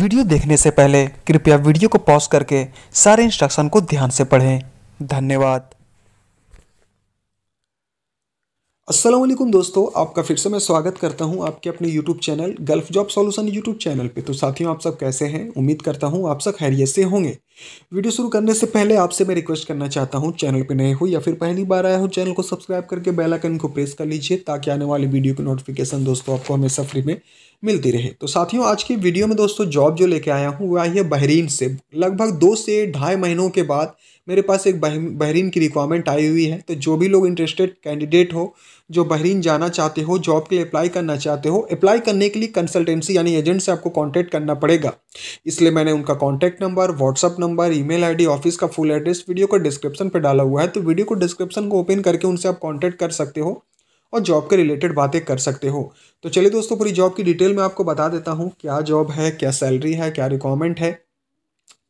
video देखने से पहले कृपया वीडियो को पॉज करके सारे इंस्ट्रक्शन को ध्यान से पढ़ें धन्यवाद वालेकुम दोस्तों आपका फिर से मैं स्वागत करता हूं आपके अपने YouTube channel gulf job solution YouTube channel पे तो साथियों आप सब कैसे हैं उम्मीद करता हूं आप सब खैरियत से होंगे वीडियो शुरू करने से पहले आपसे मैं रिक्वेस्ट करना चाहता हूँ चैनल पर नए हो या फिर पहली बार आया हो चैनल को सब्सक्राइब करके बेल आइकन को प्रेस कर लीजिए ताकि आने वाली वीडियो की नोटिफिकेशन दोस्तों आपको हमेशा फ्री में मिलती रहे तो साथियों आज की वीडियो में दोस्तों जॉब जो लेके आया हूँ वह आई है बहरीन से लगभग दो से ढाई महीनों के बाद मेरे पास एक बह, बहरीन की रिक्वायरमेंट आई हुई है तो जो भी लोग इंटरेस्टेड कैंडिडेट हो जो बहरीन जाना चाहते हो जॉब के लिए अप्लाई करना चाहते हो अप्लाई करने के लिए कंसल्टेंसी यानी एजेंट से आपको कॉन्टैक्ट करना पड़ेगा इसलिए मैंने उनका contact number WhatsApp number email ID office का फुल एड्रेस वीडियो को डिस्क्रिप्शन पर डाला हुआ है तो वीडियो को डिस्क्रिप्शन को ओपन करके उनसे आप कॉन्टैक्ट कर सकते हो और जॉब के रिलेटेड बातें कर सकते हो तो चलिए दोस्तों पूरी जॉब की डिटेल में आपको बता देता हूँ क्या जॉब है क्या सैलरी है क्या रिक्वायरमेंट है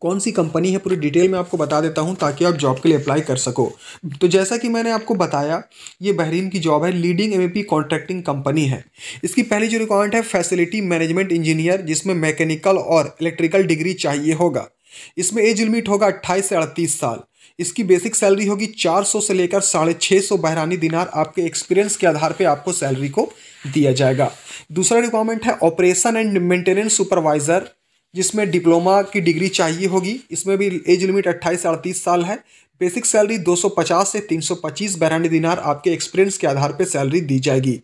कौन सी कंपनी है पूरी डिटेल में आपको बता देता हूँ ताकि आप जॉब के लिए अप्लाई कर सको तो जैसा कि मैंने आपको बताया ये बहरीन की जॉब है लीडिंग एम कॉन्ट्रैक्टिंग कंपनी है इसकी पहली जो रिक्वायरमेंट है फैसिलिटी मैनेजमेंट इंजीनियर जिसमें मैकेनिकल और इलेक्ट्रिकल डिग्री चाहिए होगा इसमें एज लिमिट होगा अट्ठाईस से अड़तीस साल इसकी बेसिक सैलरी होगी चार से लेकर साढ़े छः सौ बहरानी दिनार आपके एक्सपीरियंस के आधार पर आपको सैलरी को दिया जाएगा दूसरा रिक्वायरमेंट है ऑपरेशन एंड मेंटेनेंस सुपरवाइजर जिसमें डिप्लोमा की डिग्री चाहिए होगी इसमें भी एज लिमिट अट्ठाईस से अड़तीस साल है बेसिक सैलरी 250 से 325 सौ दिनार आपके एक्सपीरियंस के आधार पर सैलरी दी जाएगी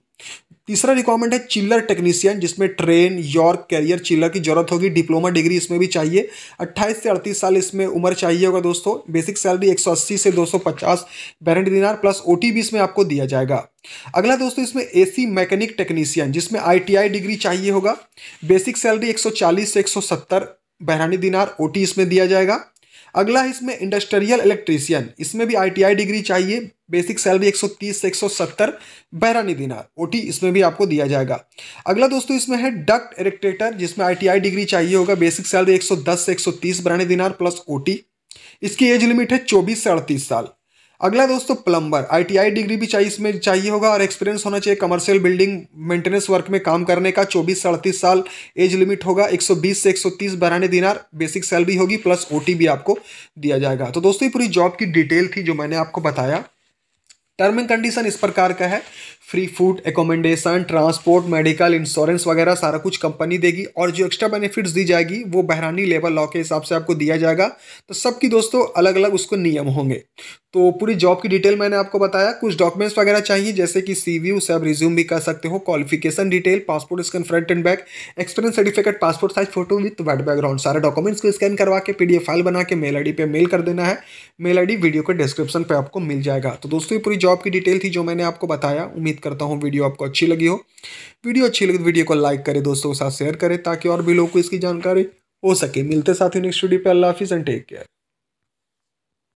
तीसरा रिक्वायरमेंट है चिल्लर टेक्नीशियन जिसमें ट्रेन यॉर्क कैरियर चिल्लर की जरूरत होगी डिप्लोमा डिग्री इसमें भी चाहिए 28 से 38 साल इसमें उम्र चाहिए होगा दोस्तों बेसिक सैलरी 180 से 250 सौ पचास बैरेंट दिनार प्लस ओ टी भी इसमें आपको दिया जाएगा अगला दोस्तों इसमें एसी मैकेनिक टेक्नीशियन जिसमें आईटीआई डिग्री चाहिए होगा बेसिक सैलरी 140 से 170 बहरानी दिनार ओटी इसमें दिया जाएगा अगला है इसमें इंडस्ट्रियल इलेक्ट्रीशियन इसमें भी आईटीआई डिग्री चाहिए बेसिक सैलरी 130 से 170 बहरानी दिनार ओ इसमें भी आपको दिया जाएगा अगला दोस्तों इसमें है डक्ट इलेक्ट्रेटर जिसमें आईटीआई डिग्री चाहिए होगा बेसिक सैलरी 110 से 130 बहरानी दिनार प्लस ओ इसकी एज लिमिट है 24 से अड़तीस साल अगला दोस्तों प्लम्बर आईटीआई डिग्री भी चाहिए इसमें चाहिए होगा और एक्सपीरियंस होना चाहिए कमर्शियल बिल्डिंग मेंटेनेंस वर्क में काम करने का चौबीस अड़तीस साल एज लिमिट होगा 120 से 130 बराने दिनार बेसिक सैलरी होगी प्लस ओटी भी आपको दिया जाएगा तो दोस्तों ये पूरी जॉब की डिटेल थी जो मैंने आपको बताया टर्म एंड कंडीशन इस प्रकार का है free food accommodation transport medical insurance वगैरह सारा कुछ कंपनी देगी और जो एक्स्ट्रा बेनिफिट्स दी जाएगी वो बहरानी लेबर लॉ के हिसाब से आपको दिया जाएगा तो सबकी दोस्तों अलग अलग उसको नियम होंगे तो पूरी जॉब की डिटेल मैंने आपको बताया कुछ डॉक्यूमेंट्स वगैरह चाहिए जैसे कि सी वी उसे आप रिज्यूम भी कर सकते हो qualification detail passport scan front and back experience certificate passport size photo with white background सारे डॉक्यूमेंट्स को स्कैन करवा के पीडीएफ फाइल बना के मेल आई पे मेल कर देना है मेल आई वीडियो के डिस्क्रिप्शन पर आपको मिल जाएगा तो दोस्तों ये पूरी जॉब की डिटेल थी जो मैंने आपको बताया उम्मीद करता हूँ वीडियो आपको अच्छी लगी हो वीडियो अच्छी लगी तो वीडियो को लाइक करें दोस्तों के साथ शेयर करें ताकि और भी लोग को इसकी जानकारी हो सके मिलते साथ ही नेक्स्ट वीडियो पर अल्लाह हाफिज़ एंड टेक केयर